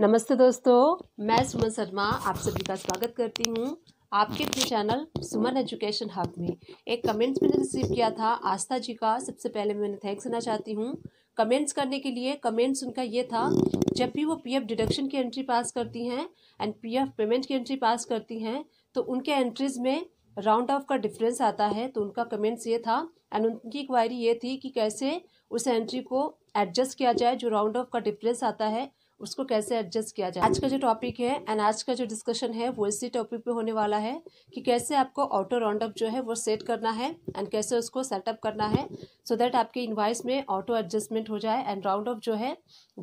नमस्ते दोस्तों मैं सुमन शर्मा आप सभी का स्वागत करती हूँ आपके अपने चैनल सुमन एजुकेशन हब में एक कमेंट्स मैंने रिसीव किया था आस्था जी का सबसे पहले मैं उन्हें थैंक्स देना चाहती हूँ कमेंट्स करने के लिए कमेंट्स उनका ये था जब भी वो पीएफ डिडक्शन की एंट्री पास करती हैं एंड पीएफ पेमेंट की एंट्री पास करती हैं तो उनके एंट्रीज़ में राउंड ऑफ का डिफरेंस आता है तो उनका कमेंट्स ये था एंड उनकी क्वायरी ये थी कि कैसे उस एंट्री को एडजस्ट किया जाए जो राउंड ऑफ का डिफरेंस आता है उसको कैसे एडजस्ट किया जाए आज का जो टॉपिक है एंड आज का जो डिस्कशन है वो इसी टॉपिक पे होने वाला है कि कैसे आपको ऑटो राउंडअप जो है वो सेट करना है एंड कैसे उसको सेटअप करना है सो so दैट आपके इन्वाइस में ऑटो एडजस्टमेंट हो जाए एंड अप जो है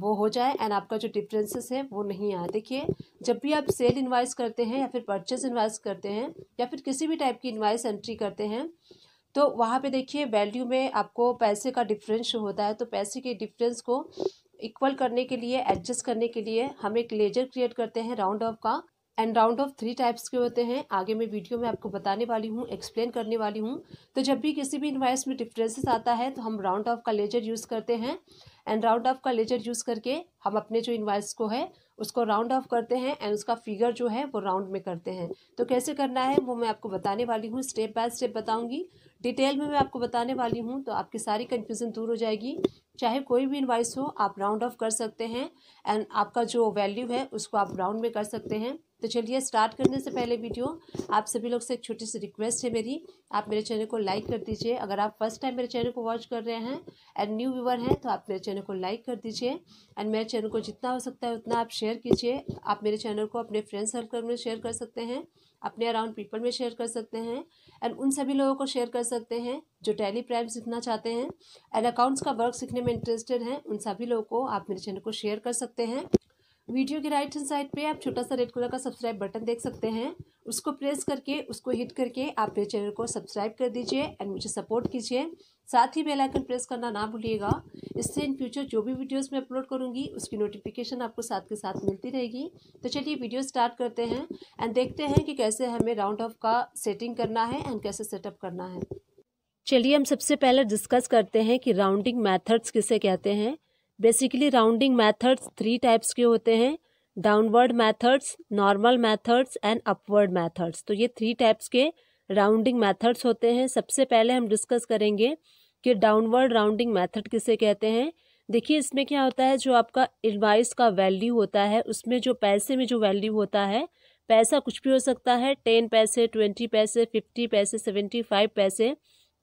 वो हो जाए एंड आपका जो डिफ्रेंसेस है वो नहीं आए देखिए जब भी आप सेल इन्वाइस करते हैं या फिर परचेज इन्वाइस करते हैं या फिर किसी भी टाइप की इन्वाइस एंट्री करते हैं तो वहाँ पे देखिए वैल्यू में आपको पैसे का डिफरेंस होता है तो पैसे के डिफरेंस को इक्वल करने के लिए एडजस्ट करने के लिए हम एक लेजर क्रिएट करते हैं राउंड ऑफ का and round off three types के होते हैं आगे मैं वीडियो में आपको बताने वाली हूँ एक्सप्लेन करने वाली हूँ तो जब भी किसी भी इन्वाइस में डिफरेंसेस आता है तो हम राउंड ऑफ का लेजर यूज़ करते हैं एंड राउंड ऑफ का लेजर यूज़ करके हम अपने जो इन्वाइस को है उसको राउंड ऑफ करते हैं एंड उसका फिगर जो है वो राउंड में करते हैं तो कैसे करना है वो मैं आपको बताने वाली हूँ स्टेप बाय स्टेप बताऊँगी डिटेल में मैं आपको बताने वाली हूँ तो आपकी सारी कन्फ्यूज़न दूर हो जाएगी चाहे कोई भी इन्वाइस हो आप राउंड ऑफ कर सकते हैं एंड आपका जो वैल्यू है उसको आप राउंड में कर सकते हैं तो चलिए स्टार्ट करने से पहले वीडियो आप सभी लोग से एक छोटी सी रिक्वेस्ट है मेरी आप मेरे चैनल को लाइक कर दीजिए अगर आप फर्स्ट टाइम मेरे चैनल को वॉच कर रहे हैं एंड न्यू व्यूवर हैं तो आप मेरे चैनल को लाइक कर दीजिए एंड मेरे चैनल को जितना हो सकता है उतना आप शेयर कीजिए आप मेरे चैनल को अपने फ्रेंड सर्कल में शेयर कर सकते हैं अपने अराउंड पीपल में शेयर कर सकते हैं एंड उन सभी लोगों को शेयर कर सकते हैं जो टैली प्राइम सीखना चाहते हैं एंड अकाउंट्स का वर्क सीखने में इंटरेस्टेड हैं उन सभी लोगों को आप मेरे चैनल को शेयर कर सकते हैं वीडियो के राइट हैंड साइड पे आप छोटा सा रेड कलर का सब्सक्राइब बटन देख सकते हैं उसको प्रेस करके उसको हिट करके आप मेरे चैनल को सब्सक्राइब कर दीजिए एंड मुझे सपोर्ट कीजिए साथ ही बेल आइकन प्रेस करना ना भूलिएगा इससे इन फ्यूचर जो भी वीडियोस मैं अपलोड करूँगी उसकी नोटिफिकेशन आपको साथ के साथ मिलती रहेगी तो चलिए वीडियो स्टार्ट करते हैं एंड देखते हैं कि कैसे हमें राउंड ऑफ का सेटिंग करना है एंड कैसे सेटअप करना है चलिए हम सबसे पहले डिस्कस करते हैं कि राउंडिंग मैथड्स किसे कहते हैं basically rounding methods three types के होते हैं downward methods normal methods and upward methods तो ये थ्री टाइप्स के राउंडिंग मैथड्स होते हैं सबसे पहले हम डिस्कस करेंगे कि डाउनवर्ड राउंडिंग मैथड किसे कहते हैं देखिए इसमें क्या होता है जो आपका इन्वाइस का वैल्यू होता है उसमें जो पैसे में जो वैल्यू होता है पैसा कुछ भी हो सकता है टेन पैसे ट्वेंटी पैसे फिफ्टी पैसे सेवेंटी फाइव पैसे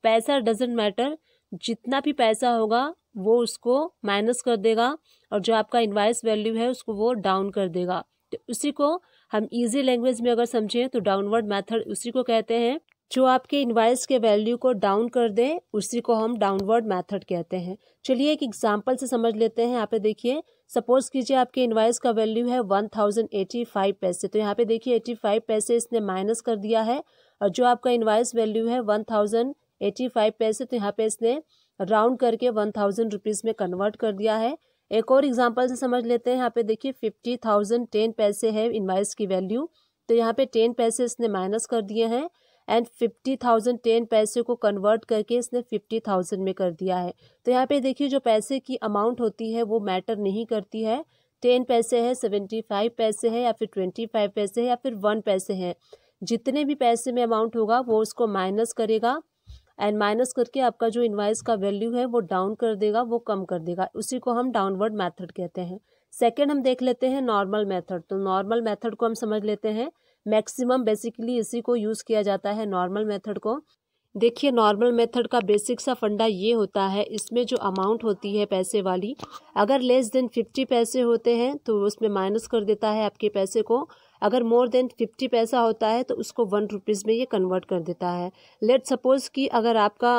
पैसा डजेंट मैटर जितना भी पैसा होगा वो उसको माइनस कर देगा और जो आपका इन्वाइस वैल्यू है उसको वो डाउन कर देगा तो उसी को हम इजी लैंग्वेज में अगर समझें तो डाउनवर्ड मेथड उसी को कहते हैं जो आपके इन्वाइस के वैल्यू को डाउन कर दे उसी को हम डाउनवर्ड मेथड कहते हैं चलिए एक एग्जांपल से समझ लेते हैं यहाँ पे देखिए सपोज कीजिए आपके इन्वाइस का वैल्यू है वन थाउजेंड एटी फाइव पैसे तो यहाँ पे देखिए एटी फाइव पैसे इसने माइनस कर दिया है और जो आपका इन्वाइस वैल्यू है वन थाउजेंड एटी फाइव पैसे तो यहाँ पे इसने राउंड करके वन थाउजेंड रुपीज़ में कन्वर्ट कर दिया है एक और एग्जाम्पल से समझ लेते हैं यहाँ पे देखिए फिफ्टी थाउजेंड टेन पैसे है इन्वाइस की वैल्यू तो यहाँ पे टेन पैसे इसने माइनस कर दिए हैं एंड फिफ्टी थाउजेंड टेन पैसे को कन्वर्ट करके इसने फिफ्टी थाउजेंड में कर दिया है तो यहाँ पे देखिए जो पैसे की अमाउंट होती है वो मैटर नहीं करती है टेन पैसे है सेवेंटी फाइव पैसे है या फिर ट्वेंटी फाइव पैसे है या फिर वन पैसे है जितने भी पैसे में अमाउंट होगा वो उसको माइनस करेगा एंड माइनस करके आपका जो इन्वाइस का वैल्यू है वो डाउन कर देगा वो कम कर देगा उसी को हम डाउनवर्ड मैथड कहते हैं सेकेंड हम देख लेते हैं नॉर्मल मैथड तो नॉर्मल मैथड को हम समझ लेते हैं मैक्सिमम बेसिकली इसी को यूज़ किया जाता है नॉर्मल मेथड को देखिए नॉर्मल मेथड का बेसिक सा फंडा ये होता है इसमें जो अमाउंट होती है पैसे वाली अगर लेस देन फिफ्टी पैसे होते हैं तो उसमें माइनस कर देता है आपके पैसे को अगर मोर देन फिफ्टी पैसा होता है तो उसको वन रुपीज़ में ये कन्वर्ट कर देता है लेट सपोज़ कि अगर आपका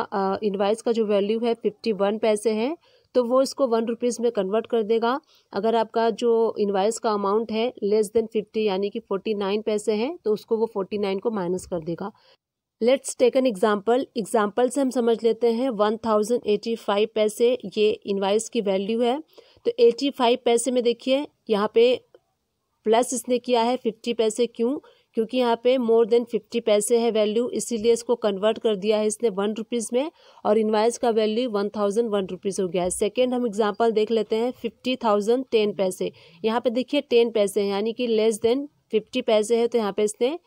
इन्वाइस का जो वैल्यू है फिफ्टी वन पैसे हैं तो वो इसको वन रुपीज़ में कन्वर्ट कर देगा अगर आपका जो इन्वाइस का अमाउंट है लेस देन फिफ्टी यानी कि फोर्टी नाइन पैसे हैं तो उसको वो फोर्टी नाइन को माइनस कर देगा let's take an example example से हम समझ लेते हैं वन थाउजेंड एटी फाइव पैसे ये इन्वाइस की वैल्यू है तो एटी फाइव पैसे में देखिए यहाँ पे प्लस इसने किया है फिफ्टी पैसे क्यों क्योंकि यहाँ पे मोर देन फिफ्टी पैसे है वैल्यू इसीलिए इसको कन्वर्ट कर दिया है इसने वन रुपीज़ में और इन्वाइस का value one thousand one rupees हो गया है सेकेंड हम एग्जाम्पल देख लेते हैं फिफ्टी थाउजेंड टेन पैसे यहाँ पे देखिए टेन पैसे हैं यानी कि लेस देन फिफ्टी पैसे है तो यहाँ पे इसने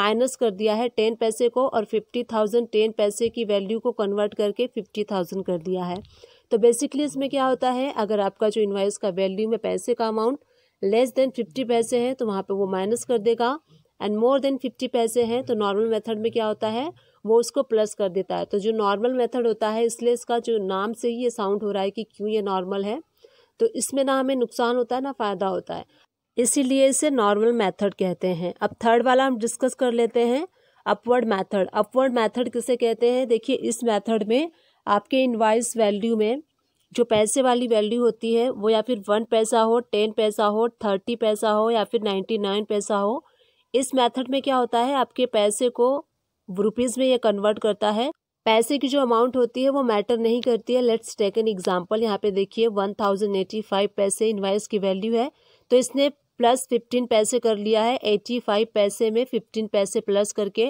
माइनस कर दिया है टेन पैसे को और फिफ्टी थाउजेंड टेन पैसे की वैल्यू को कन्वर्ट करके फिफ्टी थाउजेंड कर दिया है तो बेसिकली इसमें क्या होता है अगर आपका जो इन्वाइस का वैल्यू में पैसे का अमाउंट लेस देन फिफ्टी पैसे हैं तो वहाँ पे वो माइनस कर देगा एंड मोर देन फिफ्टी पैसे हैं तो नॉर्मल मेथड में क्या होता है वो उसको प्लस कर देता है तो जो नॉर्मल मेथड होता है इसलिए इसका जो नाम से ही ये साउंड हो रहा है कि क्यों ये नॉर्मल है तो इसमें ना हमें नुकसान होता है ना फ़ायदा होता है इसीलिए इसे नॉर्मल मेथड कहते हैं अब थर्ड वाला हम डिस्कस कर लेते हैं अपवर्ड मेथड अपवर्ड मेथड किसे कहते हैं देखिए इस मेथड में आपके इनवाइस वैल्यू में जो पैसे वाली वैल्यू होती है वो या फिर वन पैसा हो टेन पैसा हो थर्टी पैसा हो या फिर नाइन्टी नाइन पैसा हो इस मेथड में क्या होता है आपके पैसे को रुपीज़ में ये कन्वर्ट करता है पैसे की जो अमाउंट होती है वो मैटर नहीं करती है लेट्स टेक एन एग्जाम्पल यहाँ पे देखिए वन थाउजेंड एटी फाइव पैसे इन्वाइस की वैल्यू है तो इसने प्लस फिफ्टीन पैसे कर लिया है एटी फाइव पैसे में फिफ्टीन पैसे प्लस करके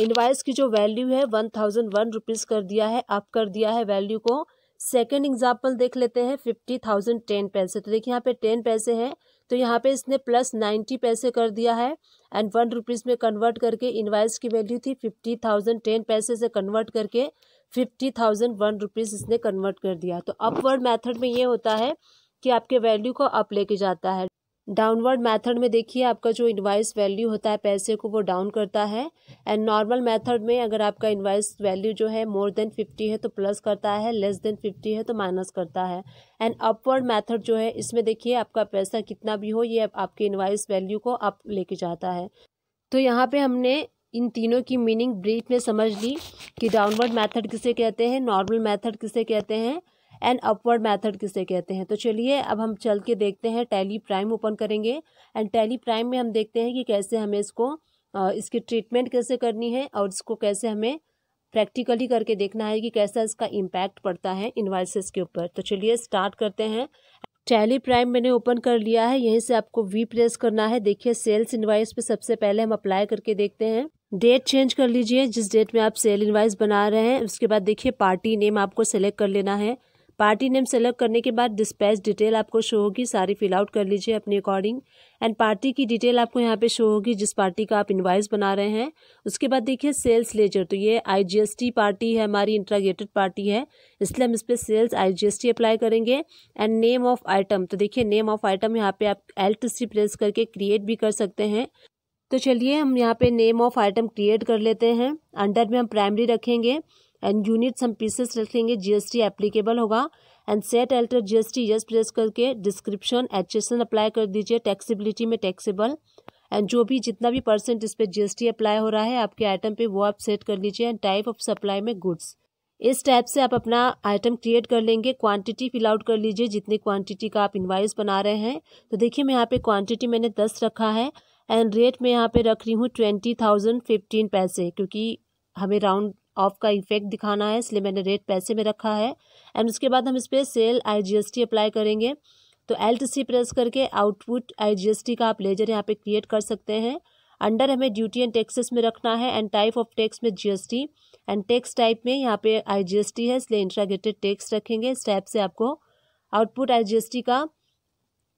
इन्वाइस की जो वैल्यू है वन थाउजेंड वन रुपीज़ कर दिया है अप कर दिया है वैल्यू को सेकेंड एग्जाम्पल देख लेते हैं फिफ्टी थाउजेंड टेन पैसे तो देखिए यहाँ पे टेन पैसे हैं तो यहाँ पे इसने प्लस नाइन्टी पैसे कर दिया है एंड वन रुपीज़ में कन्वर्ट करके इन्वाइस की वैल्यू थी फिफ्टी थाउजेंड टेन पैसे से कन्वर्ट करके फिफ्टी थाउजेंड वन रुपीज़ इसने कन्वर्ट कर दिया तो अपवर्ड मैथड में ये होता है कि आपके वैल्यू को अप लेके जाता है डाउनवर्ड मेथड में देखिए आपका जो इन्वाइस वैल्यू होता है पैसे को वो डाउन करता है एंड नॉर्मल मेथड में अगर आपका इन्वाइस वैल्यू जो है मोर देन फिफ्टी है तो प्लस करता है लेस देन फिफ्टी है तो माइनस करता है एंड अपवर्ड मेथड जो है इसमें देखिए आपका पैसा कितना भी हो ये आपके इन्वाइस वैल्यू को अप लेके जाता है तो यहाँ पर हमने इन तीनों की मीनिंग ब्रीफ में समझ ली कि डाउनवर्ड मैथड किसे कहते हैं नॉर्मल मैथड किसे कहते हैं एंड अपवर्ड मेथड किसे कहते हैं तो चलिए अब हम चल के देखते हैं टैली प्राइम ओपन करेंगे एंड टैली प्राइम में हम देखते हैं कि कैसे हमें इसको इसकी ट्रीटमेंट कैसे करनी है और इसको कैसे हमें प्रैक्टिकली करके देखना है कि कैसा इसका इम्पैक्ट पड़ता है इन्वाइसेस के ऊपर तो चलिए स्टार्ट करते हैं टैली प्राइम मैंने ओपन कर लिया है यहीं से आपको वी प्रेस करना है देखिए सेल्स इन्वाइस पे सबसे पहले हम अप्लाई करके देखते हैं डेट चेंज कर लीजिए जिस डेट में आप सेल इन्वाइस बना रहे हैं उसके बाद देखिए पार्टी नेम आपको सेलेक्ट कर लेना है पार्टी नेम सेलेक्ट करने के बाद डिस्पैच डिटेल आपको शो होगी सारी फिल आउट कर लीजिए अपने अकॉर्डिंग एंड पार्टी की डिटेल आपको यहाँ पे शो होगी जिस पार्टी का आप इन्वाइस बना रहे हैं उसके बाद देखिए सेल्स लेजर तो ये आईजीएसटी पार्टी है हमारी इंट्रागेटेड पार्टी है इसलिए हम इस पर सेल्स आईजीएसटी अप्लाई करेंगे एंड नेम ऑफ आइटम तो देखिए नेम ऑफ आइटम यहाँ पे आप एल्ट सी प्रेस करके क्रिएट भी कर सकते हैं तो चलिए हम यहाँ पे नेम ऑफ आइटम क्रिएट कर लेते हैं अंडर में हम प्राइमरी रखेंगे एंड यूनिट हम पीसेस रख लेंगे जीएसटी एप्लीकेबल होगा and set alter GST yes press करके डिस्क्रिप्शन एचएसएन अप्लाई कर दीजिए टैक्सीबिलिटी में टैक्सेबल एंड जो भी जितना भी परसेंट इस पर जीएसटी अप्लाई हो रहा है आपके आइटम पे वो आप सेट कर लीजिए एंड टाइप ऑफ सप्लाई में गुड्स इस टाइप से आप अपना आइटम क्रिएट कर लेंगे क्वांटिटी फिल आउट कर लीजिए जितनी क्वांटिटी का आप इन्वाइस बना रहे हैं तो देखिए मैं यहाँ पे क्वांटिटी मैंने दस रखा है एंड रेट मैं यहाँ पे रख रही हूँ ट्वेंटी थाउजेंड फिफ्टीन पैसे क्योंकि हमें राउंड ऑफ का इफेक्ट दिखाना है इसलिए मैंने रेट पैसे में रखा है एंड उसके बाद हम इस पर sale I G S T apply करेंगे तो एल टी सी प्रेस करके output I G S T का आप लेजर यहाँ पे क्रिएट कर सकते हैं अंडर हमें ड्यूटी एंड टैक्सेस में रखना है एंड टाइप ऑफ टैक्स में जीएसटी एंड टैक्स टाइप में यहाँ पे आईजीएसटी है इसलिए इंट्रागेटेड टैक्स रखेंगे इस टाइप से आपको आउटपुट आईजीएसटी का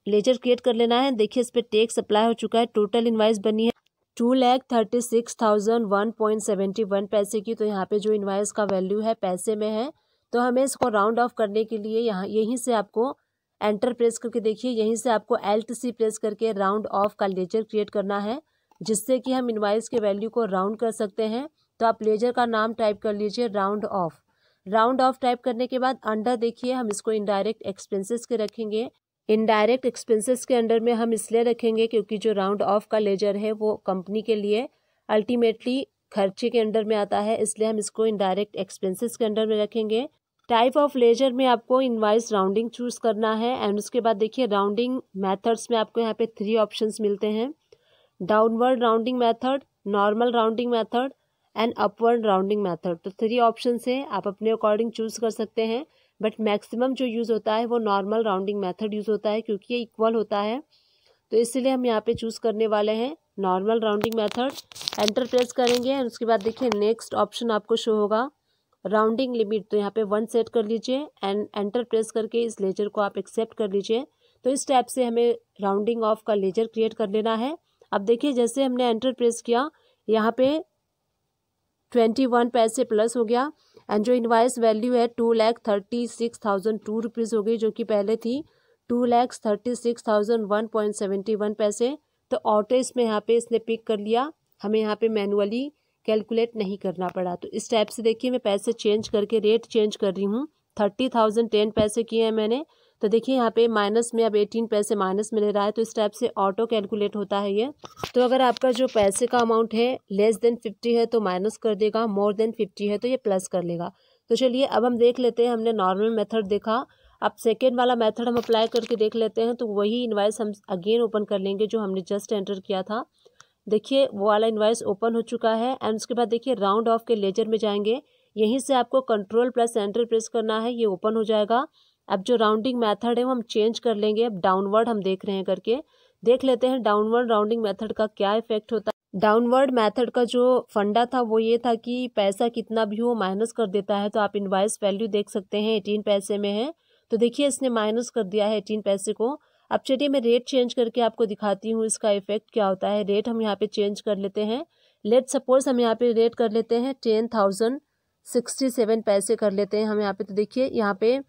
लेजर क्रिएट कर लेना है देखिए इस पर टैक्स अप्लाई हो चुका है टोटल इन्वाइस बनी है two lakh thirty six thousand one point seventy one पैसे की तो यहाँ पे जो इन्वाइस का वैल्यू है पैसे में है तो हमें इसको राउंड ऑफ करने के लिए यहाँ यहीं से आपको एंटर प्रेस करके देखिए यहीं से आपको एल्ट सी प्रेस करके राउंड ऑफ का लेजर क्रिएट करना है जिससे कि हम इन्वाइस के वैल्यू को राउंड कर सकते हैं तो आप लेजर का नाम टाइप कर लीजिए round off round off type करने के बाद अंडर देखिए हम इसको इनडायरेक्ट एक्सपेंसेस के रखेंगे इनडायरेक्ट एक्सपेंसेस के अंडर में हम इसलिए रखेंगे क्योंकि जो राउंड ऑफ का लेजर है वो कंपनी के लिए अल्टीमेटली खर्चे के अंडर में आता है इसलिए हम इसको इनडायरेक्ट एक्सपेंसेस के अंडर में रखेंगे टाइप ऑफ लेजर में आपको इनवाइस राउंडिंग चूज करना है एंड उसके बाद देखिए राउंडिंग मैथड्स में आपको यहाँ पे थ्री ऑप्शन मिलते हैं downward rounding method normal rounding method and upward rounding method तो थ्री ऑप्शन है आप अपने अकॉर्डिंग चूज कर सकते हैं बट मैक्सिमम जो यूज़ होता है वो नॉर्मल राउंडिंग मेथड यूज़ होता है क्योंकि ये इक्वल होता है तो इसलिए हम यहाँ पे चूज़ करने वाले हैं normal rounding method enter press करेंगे और उसके बाद देखिए नेक्स्ट ऑप्शन आपको शो होगा राउंडिंग लिमिट तो यहाँ पे वन सेट कर लीजिए एंड एंटर प्रेस करके इस लेजर को आप एक्सेप्ट कर लीजिए तो इस टैप से हमें राउंडिंग ऑफ का लेजर क्रिएट कर लेना है अब देखिए जैसे हमने एंटर प्रेस किया यहाँ पे ट्वेंटी वन पैसे प्लस हो गया एंड जो इन्वाइस वैल्यू है two lakh thirty six thousand two rupees हो गई जो कि पहले थी two lakh thirty six thousand one point seventy one पैसे तो ऑटो इसमें यहाँ पे इसने पिक कर लिया हमें यहाँ पे मैनुअली कैलकुलेट नहीं करना पड़ा तो इस टाइप से देखिए मैं पैसे चेंज करके रेट चेंज कर रही हूँ थर्टी थाउजेंड टेन पैसे किए हैं मैंने तो देखिए यहाँ पे माइनस में अब एटीन पैसे माइनस में ले रहा है तो इस टाइप से ऑटो कैलकुलेट होता है ये तो अगर आपका जो पैसे का अमाउंट है लेस देन फिफ्टी है तो माइनस कर देगा मोर देन फिफ्टी है तो ये प्लस कर लेगा तो चलिए अब हम देख लेते हैं हमने नॉर्मल मेथड देखा अब सेकेंड वाला मेथड हम अप्लाई करके देख लेते हैं तो वही इन्वाइस हम अगेन ओपन कर लेंगे जो हमने जस्ट एंटर किया था देखिए वो वाला इन्वाइस ओपन हो चुका है एंड उसके बाद देखिए राउंड ऑफ के लेजर में जाएंगे यहीं से आपको कंट्रोल प्लस एंटर प्रेस करना है ये ओपन हो जाएगा अब जो राउंडिंग मेथड है वो हम चेंज कर लेंगे अब डाउनवर्ड हम देख रहे हैं करके देख लेते हैं डाउनवर्ड राउंडिंग मेथड का क्या इफेक्ट होता है डाउनवर्ड मेथड का जो फंडा था वो ये था कि पैसा कितना भी हो माइनस कर देता है तो आप इनवाइस वैल्यू देख सकते हैं एटीन पैसे में है तो देखिए इसने माइनस कर दिया है एटीन पैसे को अब चलिए मैं रेट चेंज करके आपको दिखाती हूँ इसका इफेक्ट क्या होता है रेट हम यहाँ पे चेंज कर लेते हैं लेट सपोज हम यहाँ पे रेट कर लेते हैं टेन थाउजेंड सिक्सटी सेवन पैसे कर लेते हैं हम यहाँ पे तो देखिए यहाँ पे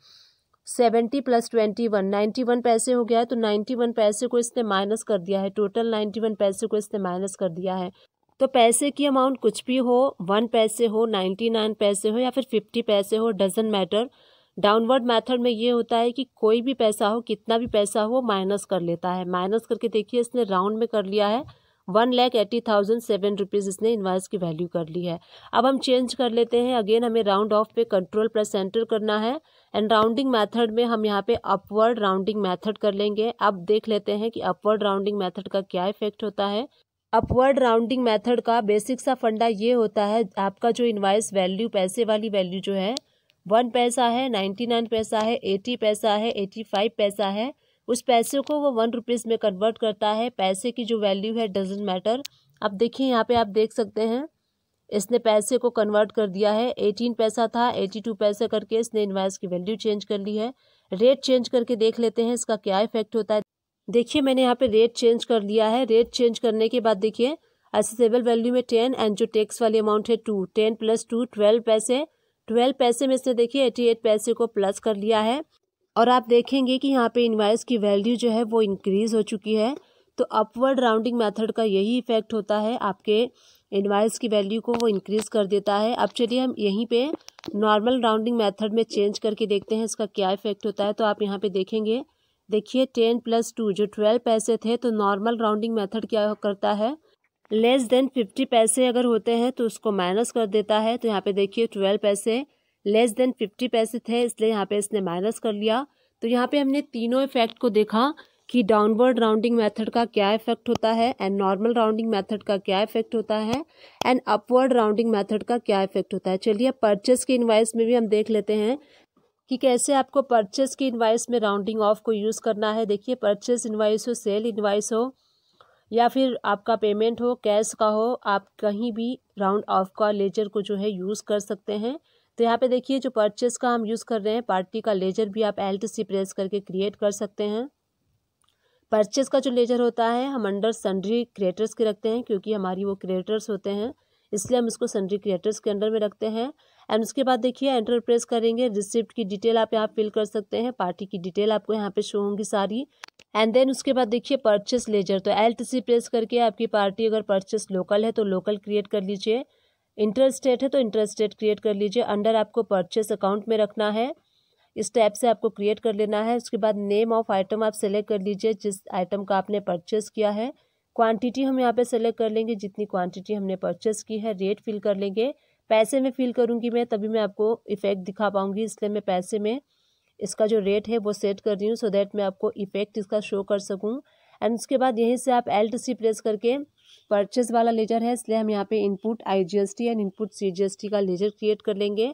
seventy plus twenty one ninety one पैसे हो गया है तो नाइन्टी वन पैसे को इसने माइनस कर दिया है टोटल नाइन्टी वन पैसे को इसने माइनस कर दिया है तो पैसे की अमाउंट कुछ भी हो वन पैसे हो नाइन्टी नाइन पैसे हो या फिर फिफ्टी पैसे हो डजन मैटर डाउनवर्ड मेथड में ये होता है कि कोई भी पैसा हो कितना भी पैसा हो माइनस कर लेता है माइनस करके देखिए इसने राउंड में कर लिया है one lakh eighty thousand seven rupees इसने इन्वाइस की वैल्यू कर ली है अब हम चेंज कर लेते हैं अगेन हमें राउंड ऑफ पे कंट्रोल प्लस एंटर करना है एंड राउंडिंग मेथड में हम यहाँ पे अपवर्ड राउंडिंग मेथड कर लेंगे अब देख लेते हैं कि अपवर्ड राउंडिंग मेथड का क्या इफेक्ट होता है अपवर्ड राउंडिंग मेथड का बेसिक सा फंडा ये होता है आपका जो इन्वाइस वैल्यू पैसे वाली वैल्यू जो है वन पैसा है नाइन्टी नाइन पैसा है एटी पैसा है एटी फाइव पैसा है उस पैसे को वो वन रुपीज़ में कन्वर्ट करता है पैसे की जो वैल्यू है डजेंट मैटर अब देखिए यहाँ पे आप देख सकते हैं इसने पैसे को कन्वर्ट कर दिया है एटीन पैसा था एटी टू पैसा करके इसने इन्वाइस की वैल्यू चेंज कर ली है रेट चेंज करके देख लेते हैं इसका क्या इफेक्ट होता है देखिए मैंने यहाँ पे रेट चेंज कर लिया है रेट चेंज करने के बाद देखिए एसेसेबल वैल्यू में टेन एंड जो टैक्स वाली अमाउंट है two ten plus two twelve पैसे ट्वेल्व पैसे में इसने देखिए एटी एट पैसे को प्लस कर लिया है और आप देखेंगे कि यहाँ पे इन्वाइस की वैल्यू जो है वो इंक्रीज़ हो चुकी है तो अपवर्ड राउंडिंग मेथड का यही इफेक्ट होता है आपके इन्वाइस की वैल्यू को वो इंक्रीज़ कर देता है अब चलिए हम यहीं पे नॉर्मल राउंडिंग मेथड में चेंज करके देखते हैं इसका क्या इफेक्ट होता है तो आप यहाँ पे देखेंगे देखिए टेन प्लस टू जो ट्वेल्व पैसे थे तो नॉर्मल राउंडिंग मैथड क्या करता है लेस देन फिफ्टी पैसे अगर होते हैं तो उसको माइनस कर देता है तो यहाँ पर देखिए ट्वेल्व पैसे लेस देन फिफ्टी पैसे थे इसलिए यहाँ पे इसने माइनस कर लिया तो यहाँ पे हमने तीनों इफेक्ट को देखा कि डाउनवर्ड राउंडिंग मेथड का क्या इफेक्ट होता है एंड नॉर्मल राउंडिंग मेथड का क्या इफेक्ट होता है एंड अपवर्ड राउंडिंग मेथड का क्या इफेक्ट होता है चलिए परचेस के इन्वाइस में भी हम देख लेते हैं कि कैसे आपको परचेस के इन्वाइस में राउंडिंग ऑफ को यूज़ करना है देखिए परचेस इन्वाइस हो सेल इन्वाइस हो या फिर आपका पेमेंट हो कैश का हो आप कहीं भी राउंड ऑफ का लेजर को जो है यूज़ कर सकते हैं तो यहाँ पे देखिए जो परचेस का हम यूज़ कर रहे हैं पार्टी का लेजर भी आप एल्ट सी प्रेस करके क्रिएट कर सकते हैं परचेस का जो लेजर होता है हम अंडर सन्ड्री क्रिएटर्स के रखते हैं क्योंकि हमारी वो क्रिएटर्स होते हैं इसलिए हम इसको सन्ड्री क्रिएटर्स के अंडर में रखते हैं एंड उसके बाद देखिए एंटर प्रेस करेंगे रिसिप्ट की डिटेल आप यहाँ फिल कर सकते हैं पार्टी की डिटेल आपको यहाँ पे शो होंगी सारी एंड देन उसके बाद देखिए परचेस लेजर तो एल प्रेस करके आपकी पार्टी अगर परचेस लोकल है तो लोकल क्रिएट कर लीजिए इंटरेस्ट रेट है तो इंटरेस्ट रेट क्रिएट कर लीजिए अंडर आपको परचेस अकाउंट में रखना है इस टैप से आपको क्रिएट कर लेना है उसके बाद नेम ऑफ आइटम आप सेलेक्ट कर लीजिए जिस आइटम का आपने परचेस किया है क्वांटिटी हम यहाँ पे सेलेक्ट कर लेंगे जितनी क्वांटिटी हमने परचेस की है रेट फिल कर लेंगे पैसे में फिल करूँगी मैं तभी मैं आपको इफ़ेक्ट दिखा पाऊँगी इसलिए मैं पैसे में इसका जो रेट है वो सेट कर रही हूँ सो दैट मैं आपको इफ़ेक्ट इसका शो कर सकूँ एंड उसके बाद यहीं से आप एल्ट सी प्रेस करके परचेज वाला लेजर है इसलिए हम यहाँ पे input I G S T and input C G S T का लेजर क्रिएट कर लेंगे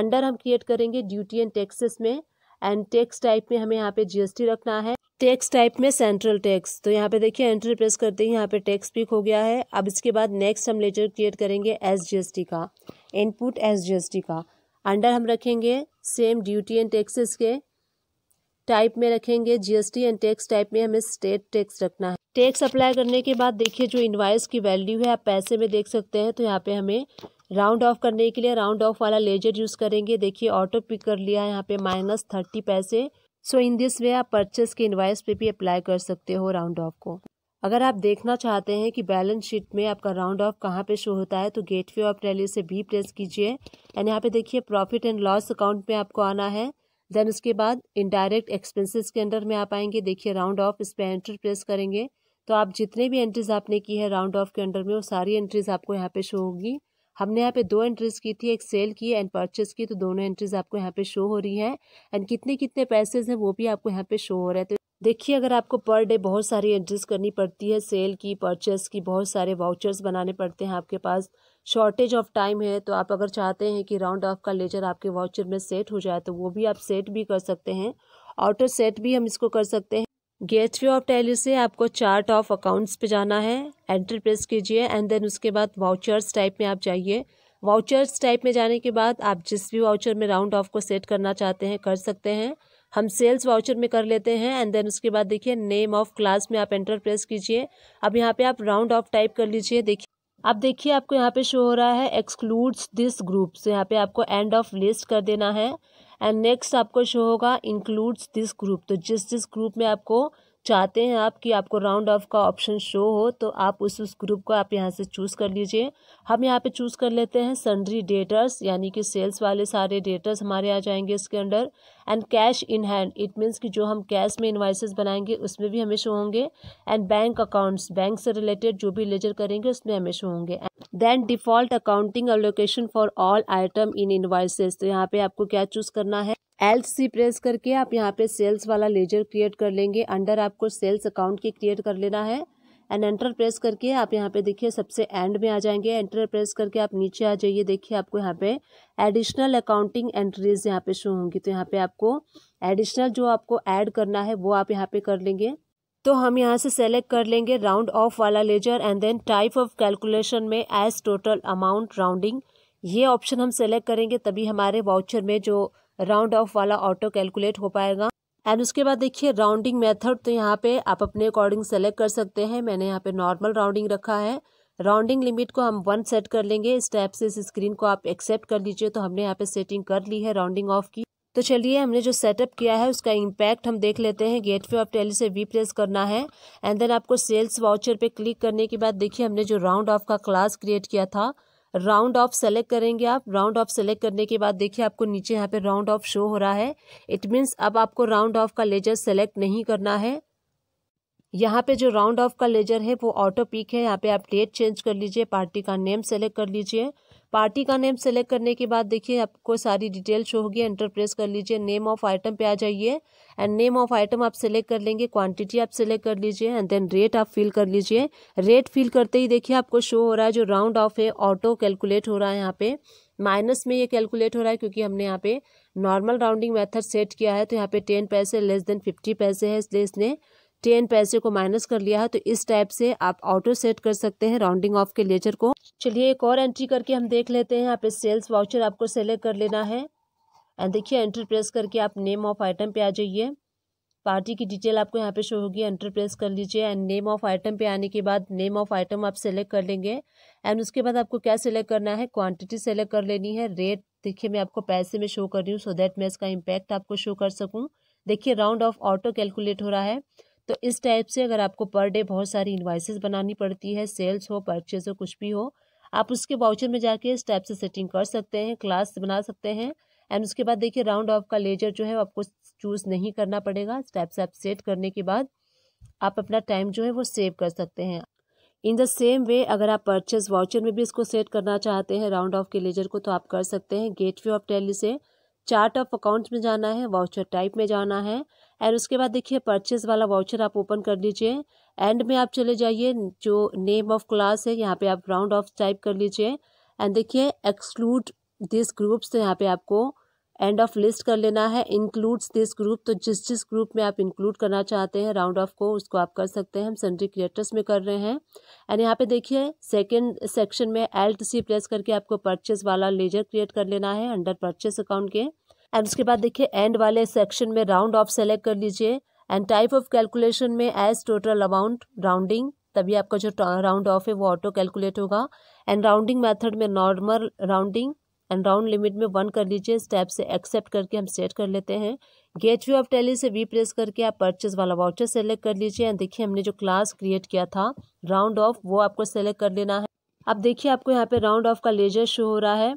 अंडर हम क्रिएट करेंगे ड्यूटी एंड टैक्सेस में एंड टैक्स टाइप में हमें यहाँ पे जीएसटी रखना है टैक्स टाइप में सेंट्रल टैक्स तो यहाँ पे देखिए एंट्री प्रेस करते ही यहाँ पे टैक्स पिक हो गया है अब इसके बाद नेक्स्ट हम लेजर क्रिएट करेंगे टी का इनपुट टी का अंडर हम रखेंगे सेम ड्यूटी एंड टैक्सेस के टाइप में रखेंगे जीएसटी एंड टैक्स टाइप में हमें स्टेट टैक्स रखना है टैक्स अप्लाई करने के बाद देखिए जो इन्वाइस की वैल्यू है आप पैसे में देख सकते हैं तो यहाँ पे हमें राउंड ऑफ करने के लिए राउंड ऑफ वाला लेजर यूज़ करेंगे देखिए ऑटो पिक कर लिया है यहाँ पे माइनस थर्टी पैसे सो इन दिस वे आप परचेस के इन्वाइस पे भी अप्लाई कर सकते हो राउंड ऑफ को अगर आप देखना चाहते हैं कि बैलेंस शीट में आपका राउंड ऑफ कहाँ पे शो होता है तो गेटवे ऑफ रैली से भी प्रेस कीजिए एंड यहाँ पे देखिए प्रॉफिट एंड लॉस अकाउंट में आपको आना है देन उसके बाद इनडायरेक्ट एक्सपेंसेस के अंडर में आप आएंगे देखिए राउंड ऑफ इस पर एंटर प्रेस करेंगे तो आप जितने भी एंट्रीज आपने की है राउंड ऑफ के अंडर में वो सारी एंट्रीज आपको यहाँ पे शो होगी हमने यहाँ पे दो एंट्रीज की थी एक सेल की एंड परचेस की तो दोनों एंट्रीज आपको यहाँ पे शो हो रही हैं एंड कितने कितने पैसेज हैं वो भी आपको यहाँ पे शो हो रहे थे तो देखिए अगर आपको पर डे बहुत सारी एंट्रीज करनी पड़ती है सेल की परचेस की बहुत सारे वाउचर्स बनाने पड़ते हैं आपके पास शॉर्टेज ऑफ टाइम है तो आप अगर चाहते हैं कि राउंड ऑफ का लेजर आपके वाउचर में सेट हो जाए तो वो भी आप सेट भी कर सकते हैं आउटर सेट भी हम इसको कर सकते हैं गेट वे ऑफ टैली से आपको चार्ट ऑफ अकाउंट्स पे जाना है एंटर प्रेस कीजिए एंड देन उसके बाद वाउचर्स टाइप में आप जाइए वाउचर्स टाइप में जाने के बाद आप जिस भी वाउचर में राउंड ऑफ को सेट करना चाहते हैं कर सकते हैं हम सेल्स वाउचर में कर लेते हैं एंड देन उसके बाद देखिए नेम ऑफ क्लास में आप एंटर प्रेस कीजिए अब यहाँ पे आप राउंड ऑफ टाइप कर लीजिए देखिए अब देखिए आपको यहाँ पे शो हो रहा है एक्सक्लूड्स दिस ग्रुप सो यहाँ पे आपको एंड ऑफ लिस्ट कर देना है एंड नेक्स्ट आपको शो होगा इंक्लूड्स दिस ग्रुप तो जिस जिस ग्रुप में आपको चाहते हैं आप कि आपको राउंड ऑफ का ऑप्शन शो हो तो आप उस उस ग्रुप को आप यहाँ से चूज़ कर लीजिए हम यहाँ पे चूज़ कर लेते हैं सन्ड्री डेटर्स यानी कि सेल्स वाले सारे डेटर्स हमारे आ जाएंगे इसके under and cash in hand it means कि जो हम कैश में इन्वाइसेस बनाएंगे उसमें भी हमेशा होंगे एंड बैंक अकाउंट्स बैंक से रिलेटेड जो भी लेजर करेंगे उसमें हमेशा होंगे then default accounting allocation for all item in invoices तो यहाँ पे आपको क्या चूज़ करना है एल्स सी प्रेस करके आप यहाँ पे सेल्स वाला लेजर क्रिएट कर लेंगे अंडर आपको सेल्स अकाउंट की क्रिएट कर लेना है एंड एंटर प्रेस करके आप यहाँ पे देखिए सबसे एंड में आ जाएंगे एंटर प्रेस करके आप नीचे आ जाइए देखिए आपको यहाँ पे एडिशनल अकाउंटिंग एंट्रीज यहाँ पे शो होंगी तो यहाँ पे आपको एडिशनल जो आपको ऐड करना है वो आप यहाँ पे कर लेंगे तो हम यहाँ से सेलेक्ट कर लेंगे राउंड ऑफ वाला ledger and then type of calculation में एज टोटल अमाउंट राउंडिंग ये ऑप्शन हम सेलेक्ट करेंगे तभी हमारे वाउचर में जो राउंड ऑफ वाला ऑटो कैलकुलेट हो पाएगा एंड उसके बाद देखिए राउंडिंग मेथड तो यहाँ पे आप अपने अकॉर्डिंग सेलेक्ट कर सकते हैं मैंने यहाँ पे नॉर्मल राउंडिंग रखा है राउंडिंग लिमिट को हम वन सेट कर लेंगे इस टाइप से इस स्क्रीन को आप एक्सेप्ट कर लीजिए तो हमने यहाँ पे सेटिंग कर ली है राउंडिंग ऑफ की तो चलिए हमने जो सेटअप किया है उसका इम्पैक्ट हम देख लेते हैं गेट वे ऑफ टेली से वी प्रेस करना है एंड देन आपको सेल्स वाउचर पे क्लिक करने के बाद देखिए हमने जो राउंड ऑफ का क्लास क्रिएट किया था राउंड ऑफ सेलेक्ट करेंगे आप राउंड ऑफ सेलेक्ट करने के बाद देखिए आपको नीचे यहाँ पे राउंड ऑफ शो हो रहा है इट मीन्स अब आपको राउंड ऑफ का लेजर सेलेक्ट नहीं करना है यहाँ पे जो राउंड ऑफ का लेजर है वो ऑटो पिक है यहाँ पे आप डेट चेंज कर लीजिए पार्टी का नेम सेलेक्ट कर लीजिए पार्टी का नेम सेलेक्ट करने के बाद देखिए आपको सारी डिटेल शो होगी एंटर प्रेस कर लीजिए नेम ऑफ आइटम पे आ जाइए एंड नेम ऑफ आइटम आप सेलेक्ट कर लेंगे क्वांटिटी आप सेलेक्ट कर लीजिए एंड देन रेट आप फिल कर लीजिए रेट फिल करते ही देखिए आपको शो हो रहा है जो राउंड ऑफ है ऑटो कैलकुलेट हो रहा है यहाँ पे माइनस में ये कैलकुलेट हो रहा है क्योंकि हमने यहाँ पे नॉर्मल राउंडिंग मेथड सेट किया है तो यहाँ पे टेन पैसे लेस देन फिफ्टी पैसे है इसलिए इसने टेन पैसे को माइनस कर लिया है तो इस टाइप से आप ऑटो सेट कर सकते हैं राउंडिंग ऑफ के लेजर को चलिए एक और एंट्री करके हम देख लेते हैं यहाँ पे सेल्स वाउचर आपको सेलेक्ट कर लेना है एंड देखिए एंट्री प्रेस करके आप नेम ऑफ आइटम पे आ जाइए पार्टी की डिटेल आपको यहाँ पे शो होगी एंटर प्रेस कर लीजिए एंड नेम ऑफ आइटम पे आने के बाद नेम ऑफ आइटम आप सेलेक्ट कर लेंगे एंड उसके बाद आपको क्या सेलेक्ट करना है क्वांटिटी सेलेक्ट कर लेनी है रेट देखिए मैं आपको पैसे में शो कर रही हूँ सो देट मैं इसका इम्पैक्ट आपको शो कर सकूँ देखिए राउंड ऑफ ऑटो कैलकुलेट हो रहा है तो इस टाइप से अगर आपको पर डे बहुत सारी इन्वाइसेस बनानी पड़ती है सेल्स हो परचेज हो कुछ भी हो आप उसके वाउचर में जाके इस टाइप से सेटिंग कर सकते हैं क्लास बना सकते हैं एंड उसके बाद देखिए राउंड ऑफ का लेजर जो है आपको चूज़ नहीं करना पड़ेगा इस टाइप से आप सेट करने के बाद आप अपना टाइम जो है वो सेव कर सकते हैं इन द सेम वे अगर आप परचेज वाउचर में भी इसको सेट करना चाहते हैं राउंड ऑफ के लेजर को तो आप कर सकते हैं गेटवे ऑफ टेली से चार्ट ऑफ अकाउंट में जाना है वाउचर टाइप में जाना है एंड उसके बाद देखिए परचेज़ वाला वाउचर आप ओपन कर लीजिए एंड में आप चले जाइए जो नेम ऑफ क्लास है यहाँ पे आप राउंड ऑफ टाइप कर लीजिए एंड देखिए एक्सक्लूड दिस ग्रुप्स तो यहाँ पे आपको एंड ऑफ लिस्ट कर लेना है इंक्लूड्स दिस ग्रुप तो जिस जिस ग्रुप में आप इंक्लूड करना चाहते हैं राउंड ऑफ को उसको आप कर सकते हैं हम सेंड्री क्रिएटर्स में कर रहे हैं एंड यहाँ पे देखिए सेकंड सेक्शन में एल्ट सी प्रेस करके आपको परचेस वाला लेजर क्रिएट कर लेना है अंडर परचेस अकाउंट के एंड उसके बाद देखिए एंड वाले सेक्शन में राउंड ऑफ सेलेक्ट कर लीजिए एंड टाइप ऑफ कैलकुलेशन में एज टोटल अमाउंट राउंडिंग तभी आपका जो राउंड ऑफ है वो ऑटो कैलकुलेट होगा एंड राउंडिंग मेथड में normal rounding and round limit में वन कर लीजिए स्टेप से एक्सेप्ट करके हम सेट कर लेते हैं गेट वे ऑफ टैली से वी प्रेस करके आप परचेज वाला वाउचर सेलेक्ट कर लीजिए एंड देखिए हमने जो क्लास क्रिएट किया था राउंड ऑफ वो आपको सेलेक्ट कर लेना है अब देखिए आपको यहाँ पे राउंड ऑफ का लेजर शो हो रहा है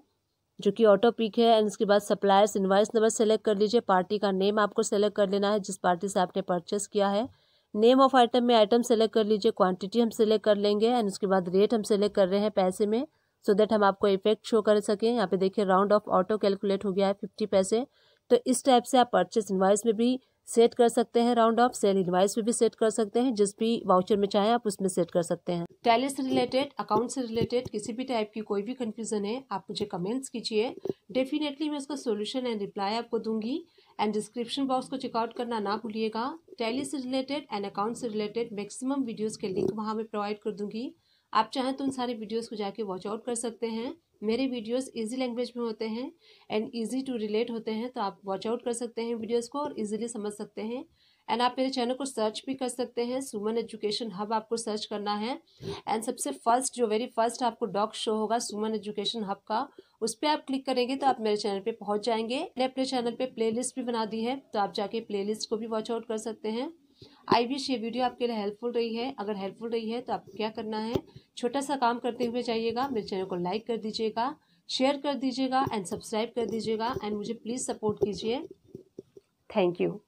जो कि ऑटो पिक है एंड इसके बाद सप्लायर्स इन्वाइस नंबर सेलेक्ट कर लीजिए पार्टी का नेम आपको सेलेक्ट कर लेना है जिस पार्टी से आपने परचेस किया है नेम ऑफ आइटम में आइटम सेलेक्ट कर लीजिए क्वांटिटी हम सेलेक्ट कर लेंगे एंड उसके बाद रेट हम सेलेक्ट कर रहे हैं पैसे में सो so देट हम आपको इफेक्ट शो कर सकें यहाँ पे देखिए राउंड ऑफ ऑटो कैलकुलेट हो गया है फिफ्टी पैसे तो इस टाइप से आप परचेस इन्वाइस में भी सेट कर सकते हैं राउंड ऑफ सेल इनवाइस में भी सेट कर सकते हैं जिस भी वाउचर में चाहे आप उसमें सेट कर सकते हैं टैली से रिलेटेड अकाउंट से रिलेटेड किसी भी टाइप की कोई भी कन्फ्यूजन है आप मुझे कमेंट्स कीजिए डेफिनेटली मैं उसका सोल्यूशन एंड रिप्लाई आपको दूंगी एंड डिस्क्रिप्शन बॉक्स को चेकआउट करना ना भूलिएगा टैली से रिलेटेड एंड अकाउंट से रिलेटेड मैक्सिमम वीडियोज़ के लिंक वहाँ मैं प्रोवाइड कर दूंगी आप चाहें तो उन सारे वीडियोज़ को जाके वॉच आउट कर सकते हैं मेरे वीडियोस इजी लैंग्वेज में होते हैं एंड इजी टू रिलेट होते हैं तो आप वॉच आउट कर सकते हैं वीडियोस को और इजीली समझ सकते हैं एंड आप मेरे चैनल को सर्च भी कर सकते हैं सुमन एजुकेशन हब आपको सर्च करना है एंड सबसे फर्स्ट जो वेरी फर्स्ट आपको डॉग शो होगा सुमन एजुकेशन हब का उस पर आप क्लिक करेंगे तो आप मेरे चैनल पर पहुँच जाएंगे मैंने अपने चैनल पर प्ले भी बना दी है तो आप जाके प्ले को भी वॉच आउट कर सकते हैं आई विश ये वीडियो आपके लिए हेल्पफुल रही है अगर हेल्पफुल रही है तो आप क्या करना है छोटा सा काम करते हुए जाइएगा मेरे चैनल को लाइक कर दीजिएगा शेयर कर दीजिएगा एंड सब्सक्राइब कर दीजिएगा एंड मुझे प्लीज़ सपोर्ट कीजिए थैंक यू